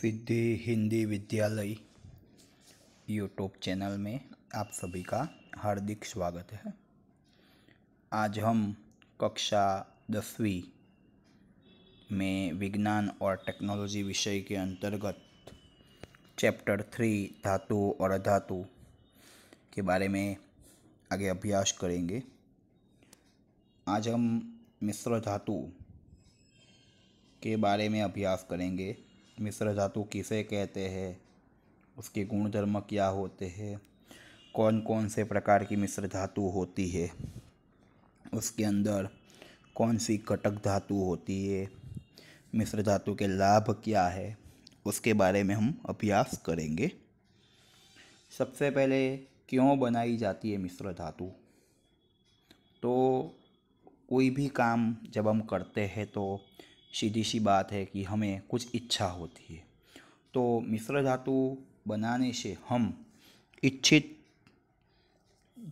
सिद्धि हिंदी विद्यालय YouTube channel में आप सभी का हार्दिक स्वागत है आज हम कक्षा दसवीं में विज्ञान और टेक्नोलॉजी विषय के अंतर्गत चैप्टर थ्री धातु और अधातु के बारे में आगे अभ्यास करेंगे आज हम मिश्र धातु के बारे में अभ्यास करेंगे मिश्र धातु किसे कहते हैं उसके गुण धर्म क्या होते हैं कौन कौन से प्रकार की मिश्र धातु होती है उसके अंदर कौन सी कटक धातु होती है मिश्र धातु के लाभ क्या है उसके बारे में हम अभ्यास करेंगे सबसे पहले क्यों बनाई जाती है मिश्र धातु तो कोई भी काम जब हम करते हैं तो सीधी सी बात है कि हमें कुछ इच्छा होती है तो मिश्र धातु बनाने से हम इच्छित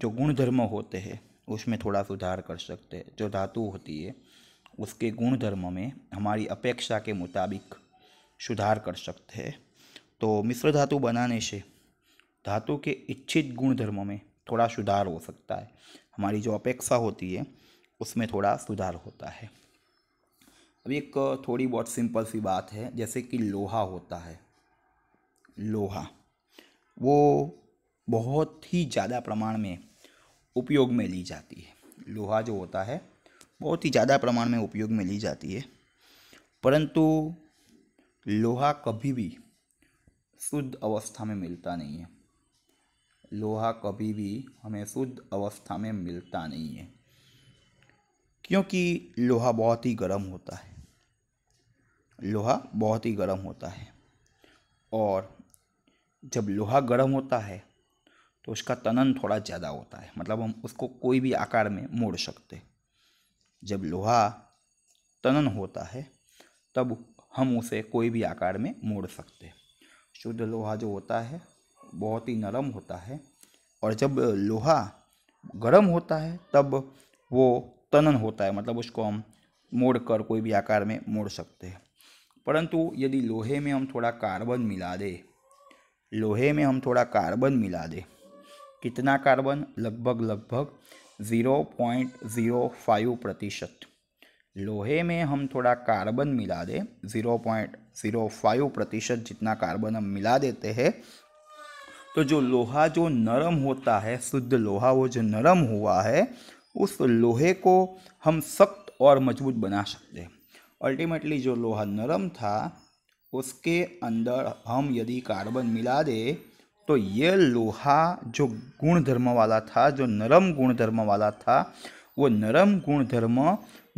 जो गुणधर्म होते हैं उसमें थोड़ा सुधार कर सकते हैं जो धातु होती है उसके गुणधर्म में हमारी अपेक्षा के मुताबिक सुधार कर सकते हैं तो मिश्र धातु बनाने से धातु के इच्छित गुणधर्म में थोड़ा सुधार हो सकता है हमारी जो अपेक्षा होती है उसमें थोड़ा सुधार होता है अब एक थोड़ी बहुत सिंपल सी बात है जैसे कि लोहा होता है लोहा वो बहुत ही ज़्यादा प्रमाण में उपयोग में ली जाती है लोहा जो होता है बहुत ही ज़्यादा प्रमाण में उपयोग में ली जाती है परंतु लोहा कभी भी शुद्ध अवस्था में मिलता नहीं है लोहा कभी भी हमें शुद्ध अवस्था में मिलता नहीं है क्योंकि लोहा बहुत ही गर्म होता है लोहा बहुत ही गर्म होता है और जब लोहा गर्म होता है तो उसका तनन थोड़ा ज़्यादा होता है मतलब हम उसको कोई भी आकार में मोड़ सकते जब लोहा तनन होता है तब हम उसे कोई भी आकार में मोड़ सकते शुद्ध लोहा जो होता है बहुत ही नरम होता है और जब लोहा गर्म होता है तब वो तनन होता है मतलब उसको हम मोड़ कर कोई भी आकार में मोड़ सकते हैं परंतु यदि लोहे में हम थोड़ा कार्बन मिला दे लोहे में हम थोड़ा कार्बन मिला दे कितना कार्बन लगभग लगभग ज़ीरो पॉइंट ज़ीरो फाइव प्रतिशत लोहे में हम थोड़ा कार्बन मिला दे ज़ीरो पॉइंट ज़ीरो फाइव प्रतिशत जितना कार्बन हम मिला देते हैं तो जो लोहा जो नरम होता है शुद्ध लोहा वो जो नरम हुआ है उस लोहे को हम सख्त और मजबूत बना सकते हैं अल्टीमेटली जो लोहा नरम था उसके अंदर हम यदि कार्बन मिला दे तो ये लोहा जो गुणधर्म वाला था जो नरम गुणधर्म वाला था वो नरम गुणधर्म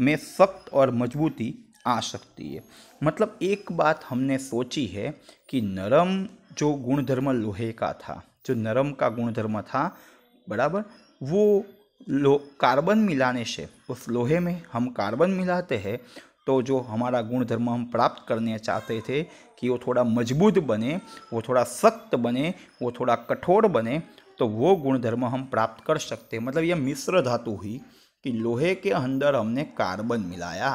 में सख्त और मजबूती आ सकती है मतलब एक बात हमने सोची है कि नरम जो गुणधर्म लोहे का था जो नरम का गुणधर्म था बराबर वो लो कार्बन मिलाने से उस लोहे में हम कार्बन मिलाते हैं तो जो हमारा गुण धर्म हम प्राप्त करने चाहते थे कि वो थोड़ा मजबूत बने वो थोड़ा सख्त बने वो थोड़ा कठोर बने तो वो गुण धर्म हम प्राप्त कर सकते मतलब यह मिश्र धातु हुई कि लोहे के अंदर हमने कार्बन मिलाया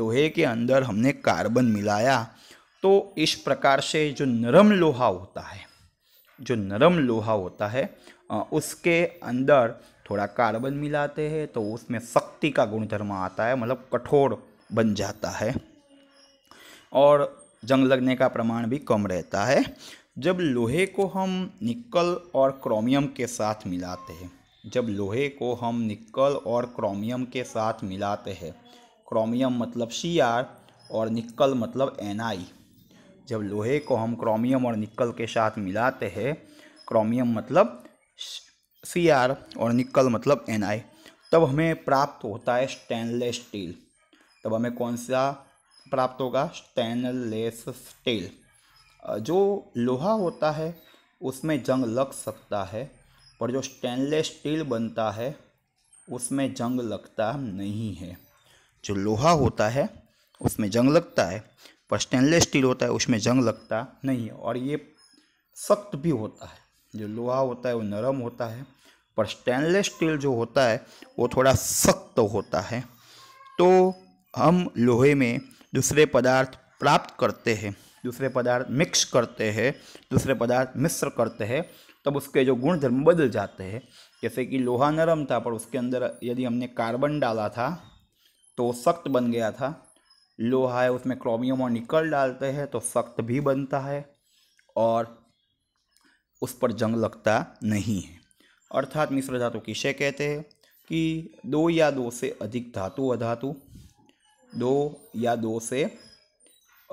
लोहे के अंदर हमने कार्बन मिलाया तो इस प्रकार से जो नरम लोहा होता है जो नरम लोहा होता है उसके अंदर थोड़ा कार्बन मिलाते हैं तो उसमें शक्ति का गुणधर्म आता है मतलब कठोर बन जाता है और जंग लगने का प्रमाण भी कम रहता है जब लोहे को हम निकल और क्रोमियम के साथ मिलाते हैं जब लोहे को हम निकल और क्रोमियम के साथ मिलाते हैं क्रोमियम मतलब सी और निकल मतलब एन जब लोहे को हम क्रोमियम और निकल के साथ मिलाते हैं क्रोमियम मतलब सी और निकल मतलब एन तब हमें प्राप्त होता है स्टेनलेस स्टील तब हमें कौन सा प्राप्त होगा स्टेनलेस स्टील जो लोहा होता है उसमें जंग लग सकता है पर जो स्टेनलेस स्टील बनता है उसमें जंग लगता नहीं है जो लोहा होता है उसमें जंग लगता है पर स्टेनलेस स्टील होता है उसमें जंग लगता नहीं है और ये सख्त भी होता है जो लोहा होता है वो नरम होता है पर स्टेनलेस स्टील जो होता है वो थोड़ा सख्त होता है तो हम लोहे में दूसरे पदार्थ प्राप्त करते हैं दूसरे पदार्थ मिक्स करते हैं दूसरे पदार्थ मिश्र करते हैं तब उसके जो गुण धर्म बदल जाते हैं जैसे कि लोहा नरम था पर उसके अंदर यदि हमने कार्बन डाला था तो सख्त बन गया था लोहा है उसमें क्रोमियम और निकल डालते हैं तो सख्त भी बनता है और उस पर जंग लगता नहीं है अर्थात मिश्र धातु किसे कहते हैं कि दो या दो से अधिक धातु अधातु दो या दो से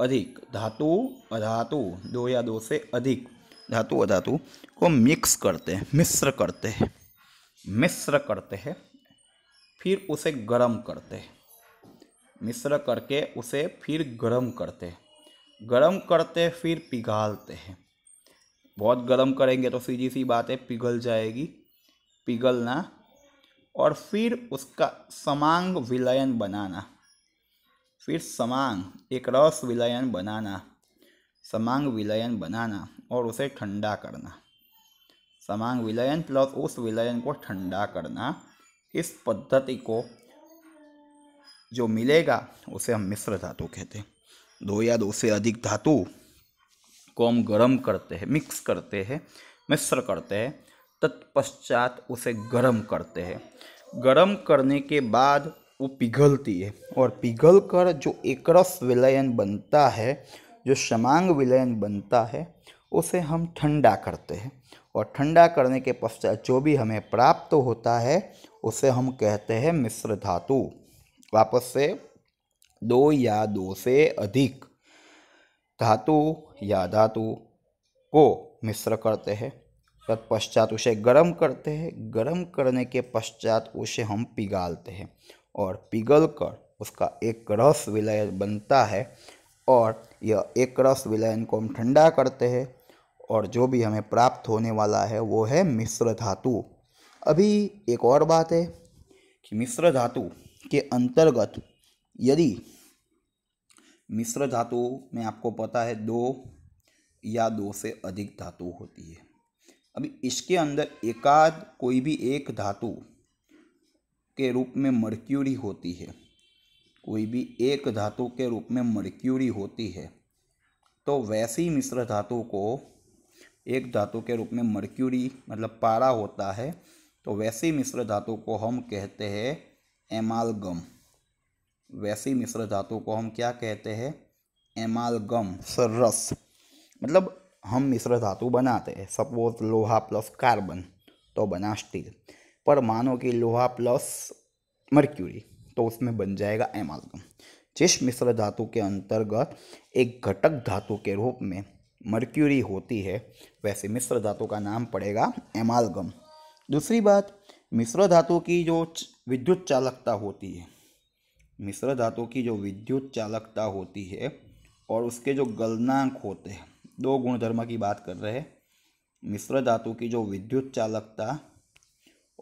अधिक धातु अधातु दो या दो से अधिक धातु अधातु को मिक्स करते हैं मिश्र करते हैं मिश्र करते हैं फिर उसे गर्म करते हैं मिश्र करके उसे फिर गर्म करते हैं गर्म करते फिर पिघालते हैं बहुत गर्म करेंगे तो सीधी सी बात है पिघल जाएगी पिघलना और फिर उसका समांग विलयन बनाना फिर समांग एक रस विलयन बनाना समांग विलयन बनाना और उसे ठंडा करना समांग विलयन प्लस उस विलयन को ठंडा करना इस पद्धति को जो मिलेगा उसे हम मिश्र धातु कहते हैं दो या दो से अधिक धातु को हम गर्म करते हैं मिक्स करते हैं मिश्र करते हैं तत्पश्चात उसे गर्म करते हैं गर्म करने के बाद वो पिघलती है और पिघल कर जो एकरस विलयन बनता है जो शमांग विलयन बनता है उसे हम ठंडा करते हैं और ठंडा करने के पश्चात जो भी हमें प्राप्त होता है उसे हम कहते हैं मिश्र धातु वापस से दो या दो से अधिक धातु या धातु को मिश्र करते हैं तत्पश्चात उसे गर्म करते हैं गर्म करने के पश्चात उसे हम पिघालते हैं और पिघलकर उसका एक रस विलयन बनता है और यह एक रस विलयन को हम ठंडा करते हैं और जो भी हमें प्राप्त होने वाला है वो है मिश्र धातु अभी एक और बात है कि मिश्र धातु के अंतर्गत यदि मिश्र धातु में आपको पता है दो या दो से अधिक धातु होती है अभी इसके अंदर एकाध कोई भी एक धातु के रूप में मर्क्यूरी होती है कोई भी एक धातु के रूप में मर्क्यूरी होती है तो वैसी मिश्र धातु को एक धातु के रूप में मर्क्यूरी मतलब पारा होता है तो वैसी मिश्र धातु को हम कहते हैं एमालगम वैसी मिश्र धातु को हम क्या कहते हैं एमालगम सरस मतलब हम मिश्र धातु बनाते हैं सपोज लोहा प्लस कार्बन तो बना स्टील पर मानो कि लोहा प्लस मर्क्यूरी तो उसमें बन जाएगा एमालगम जिस मिश्र धातु के अंतर्गत एक घटक धातु के रूप में मर्क्यूरी होती है वैसे मिश्र धातु का नाम पड़ेगा एमालगम दूसरी बात मिश्र धातु की जो विद्युत चालकता होती है मिश्र धातु की जो विद्युत चालकता होती है और उसके जो गलनांक होते हैं दो गुणधर्म की बात कर रहे हैं मिश्र धातु की जो विद्युत चालकता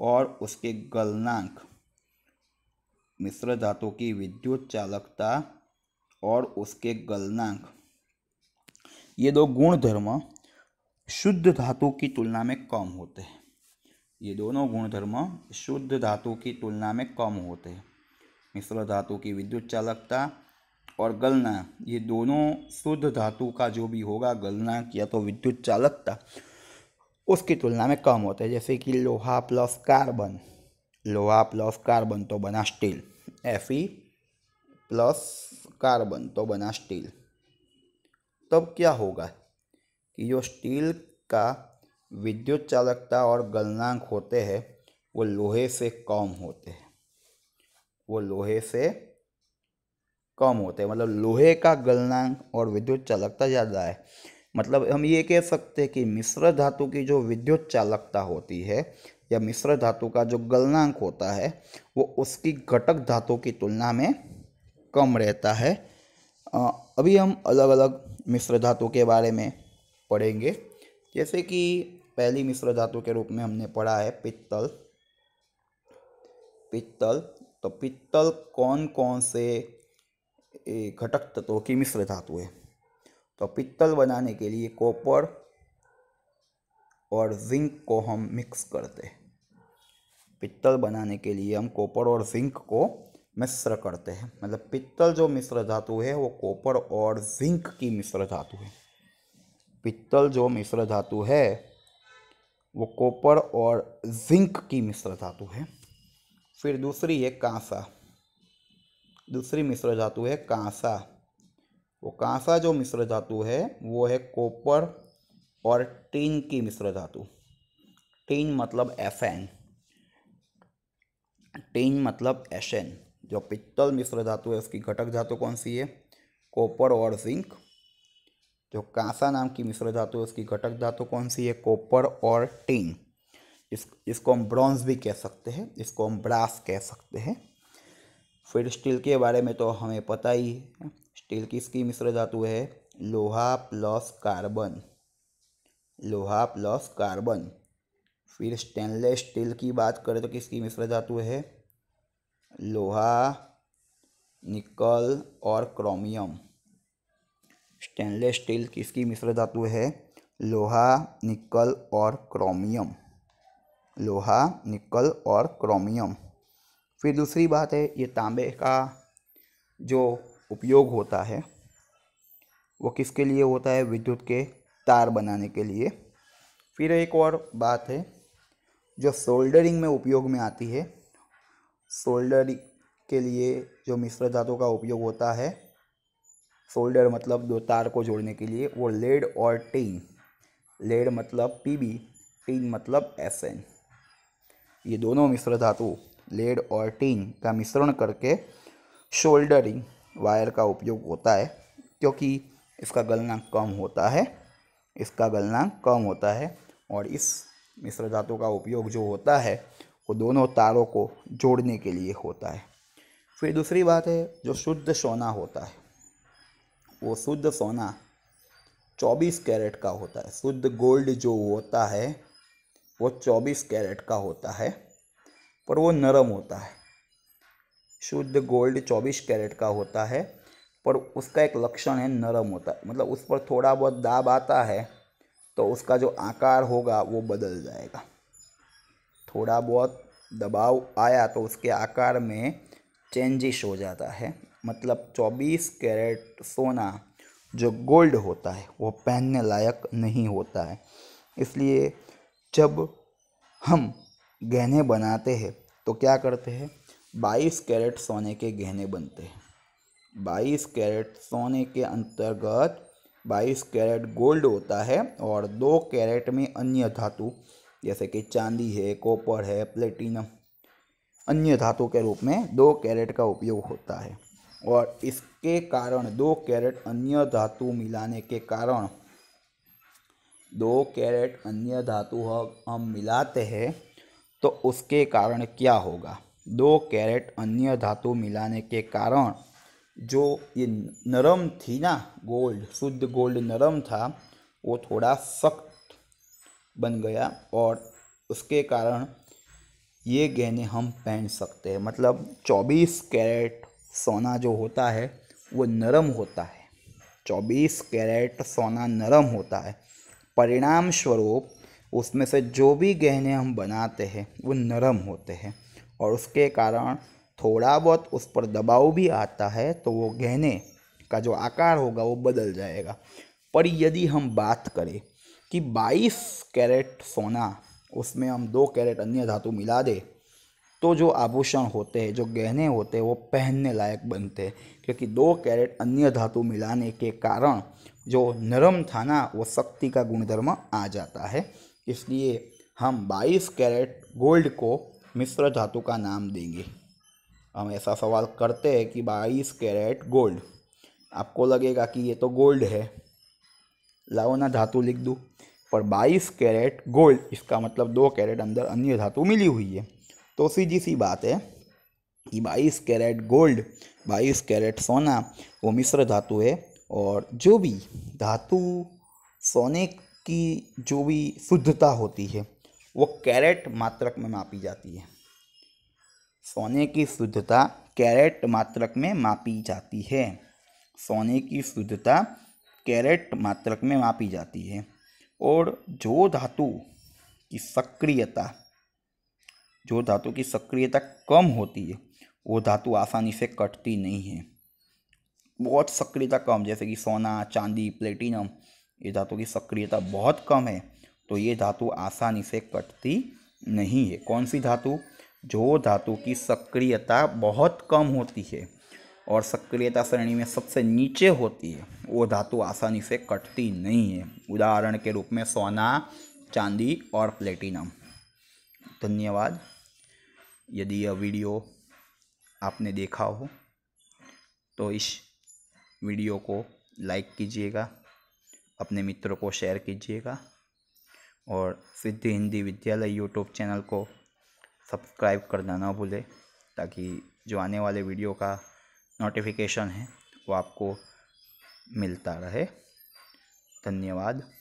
और उसके गलनांक मिश्र धातु की विद्युत चालकता और उसके गलनांक ये दो गुण धर्म शुद्ध धातु की तुलना में कम होते हैं ये दोनों गुण धर्म शुद्ध धातु की तुलना में कम होते हैं मिश्र धातु की विद्युत चालकता और गलना ये दोनों शुद्ध धातु का जो भी होगा गलना या तो विद्युत चालकता उसकी तुलना में कम होते हैं जैसे कि लोहा प्लस कार्बन लोहा प्लस कार्बन तो बना स्टील एफ प्लस कार्बन तो बना स्टील तब क्या होगा कि जो स्टील का विद्युत चालकता और गलनांक होते हैं वो लोहे से कम होते हैं वो लोहे से कम होते हैं मतलब लोहे का गलनांक और विद्युत चालकता ज़्यादा है मतलब हम ये कह सकते हैं कि मिश्र धातु की जो विद्युत चालकता होती है या मिश्र धातु का जो गलनांक होता है वो उसकी घटक धातु की तुलना में कम रहता है अभी हम अलग अलग मिश्र धातु के बारे में पढ़ेंगे जैसे कि पहली मिश्र धातु के रूप में हमने पढ़ा है पित्तल पित्तल तो पित्तल कौन कौन से घटक तत्वों की मिश्र धातु है तो पित्तल बनाने के लिए कॉपर और जिंक को हम मिक्स करते हैं पित्तल बनाने के लिए हम कॉपर और जिंक को मिश्र करते हैं मतलब पित्तल जो मिश्र धातु है वो कॉपर और जिंक की मिश्र धातु है पित्तल जो मिश्र धातु है वो कॉपर और जिंक की मिश्र धातु है फिर दूसरी है कांसा दूसरी मिश्र धातु है कांसा वो कहाँ सा जो मिश्र धातु है वो है कॉपर और टीन की मिश्र धातु टीन मतलब एन टीन मतलब एन जो पित्तल मिश्र धातु है उसकी घटक धातु कौन सी है कॉपर और जिंक जो कांसा नाम की मिश्र धातु है उसकी घटक धातु कौन सी है कॉपर और टीन इस इसको हम ब्रॉन्ज भी कह सकते हैं इसको हम ब्रास कह सकते हैं फिर स्टील के बारे में तो हमें पता ही है स्टील किसकी मिश्र धातु है लोहा प्लस कार्बन लोहा प्लस कार्बन फिर स्टेनलेस स्टील की बात करें तो किसकी मिश्र धातु है लोहा निकल और क्रोमियम स्टेनलेस स्टील किसकी मिश्र धातु है लोहा निकल और क्रोमियम लोहा निकल और क्रोमियम फिर दूसरी बात है ये तांबे का जो उपयोग होता है वो किसके लिए होता है विद्युत के तार बनाने के लिए फिर एक और बात है जो सोल्डरिंग में उपयोग में आती है सोल्डर के लिए जो मिश्र धातु का उपयोग होता है सोल्डर मतलब दो तार को जोड़ने के लिए वो लेड और टीन लेड मतलब पीबी टीन मतलब एसएन ये दोनों मिश्र धातु लेड और टीन का मिश्रण करके शोल्डरिंग वायर का उपयोग होता है क्योंकि इसका गलनांक कम होता है इसका गलनांक कम होता है और इस मिश्र धातु का उपयोग जो होता है वो दोनों तारों को जोड़ने के लिए होता है फिर दूसरी बात है जो शुद्ध सोना होता है वो शुद्ध सोना 24 कैरेट का होता है शुद्ध गोल्ड जो होता है वो 24 कैरेट का होता है पर वो नरम होता है शुद्ध गोल्ड चौबीस कैरेट का होता है पर उसका एक लक्षण है नरम होता है मतलब उस पर थोड़ा बहुत दाब आता है तो उसका जो आकार होगा वो बदल जाएगा थोड़ा बहुत दबाव आया तो उसके आकार में चेंजिश हो जाता है मतलब 24 कैरेट सोना जो गोल्ड होता है वो पहनने लायक नहीं होता है इसलिए जब हम गहने बनाते हैं तो क्या करते हैं बाईस कैरेट सोने के गहने बनते हैं बाईस कैरेट सोने के अंतर्गत बाईस कैरेट गोल्ड होता है और दो कैरेट में अन्य धातु जैसे कि चांदी है कॉपर है प्लेटिनम अन्य धातु के रूप में दो कैरेट का उपयोग होता है और इसके कारण दो कैरेट अन्य धातु मिलाने के कारण दो कैरेट अन्य धातु हम मिलाते हैं तो उसके कारण क्या होगा दो कैरेट अन्य धातु मिलाने के कारण जो ये नरम थी ना गोल्ड शुद्ध गोल्ड नरम था वो थोड़ा सख्त बन गया और उसके कारण ये गहने हम पहन सकते हैं मतलब 24 कैरेट सोना जो होता है वो नरम होता है 24 कैरेट सोना नरम होता है परिणाम स्वरूप उसमें से जो भी गहने हम बनाते हैं वो नरम होते हैं और उसके कारण थोड़ा बहुत उस पर दबाव भी आता है तो वो गहने का जो आकार होगा वो बदल जाएगा पर यदि हम बात करें कि 22 कैरेट सोना उसमें हम दो कैरेट अन्य धातु मिला दें तो जो आभूषण होते हैं जो गहने होते हैं वो पहनने लायक बनते हैं क्योंकि दो कैरेट अन्य धातु मिलाने के कारण जो नरम था ना वो शक्ति का गुणधर्म आ जाता है इसलिए हम 22 कैरेट गोल्ड को मिश्र धातु का नाम देंगे हम ऐसा सवाल करते हैं कि बाईस कैरेट गोल्ड आपको लगेगा कि ये तो गोल्ड है लाओ ना धातु लिख दूँ पर बाईस कैरेट गोल्ड इसका मतलब दो कैरेट अंदर अन्य धातु मिली हुई है तो सीधी सी बात है कि बाईस कैरेट गोल्ड बाईस कैरेट सोना वो मिश्र धातु है और जो भी धातु सोने की जो भी शुद्धता होती है वो कैरेट मात्रक में मापी जाती है सोने की शुद्धता कैरेट मात्रक में मापी जाती है सोने की शुद्धता कैरेट मात्रक में मापी जाती है और जो धातु की सक्रियता जो धातु की सक्रियता कम होती है वो धातु आसानी से कटती नहीं है बहुत सक्रियता कम जैसे कि सोना चांदी प्लेटिनम ये धातु की सक्रियता बहुत कम है तो ये धातु आसानी से कटती नहीं है कौन सी धातु जो धातु की सक्रियता बहुत कम होती है और सक्रियता श्रेणी में सबसे नीचे होती है वो धातु आसानी से कटती नहीं है उदाहरण के रूप में सोना चांदी और प्लेटिनम धन्यवाद यदि यह वीडियो आपने देखा हो तो इस वीडियो को लाइक कीजिएगा अपने मित्रों को शेयर कीजिएगा और सिद्ध हिंदी विद्यालय यूट्यूब चैनल को सब्सक्राइब करना ना भूलें ताकि जो आने वाले वीडियो का नोटिफिकेशन है वो आपको मिलता रहे धन्यवाद